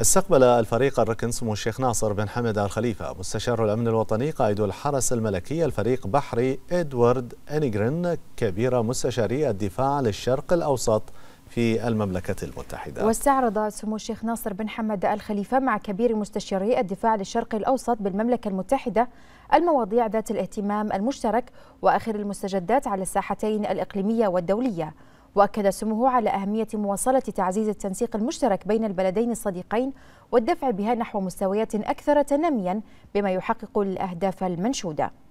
استقبل الفريق الركن سمو الشيخ ناصر بن حمد آل خليفة مستشار الأمن الوطني قائد الحرس الملكي الفريق بحري إدوارد إنيغرين كبير مستشاري الدفاع للشرق الأوسط في المملكة المتحدة واستعرض سمو الشيخ ناصر بن حمد آل خليفة مع كبير مستشاري الدفاع للشرق الأوسط بالمملكة المتحدة المواضيع ذات الاهتمام المشترك وآخر المستجدات على الساحتين الإقليمية والدولية واكد سموه على اهميه مواصله تعزيز التنسيق المشترك بين البلدين الصديقين والدفع بها نحو مستويات اكثر تنميا بما يحقق الاهداف المنشوده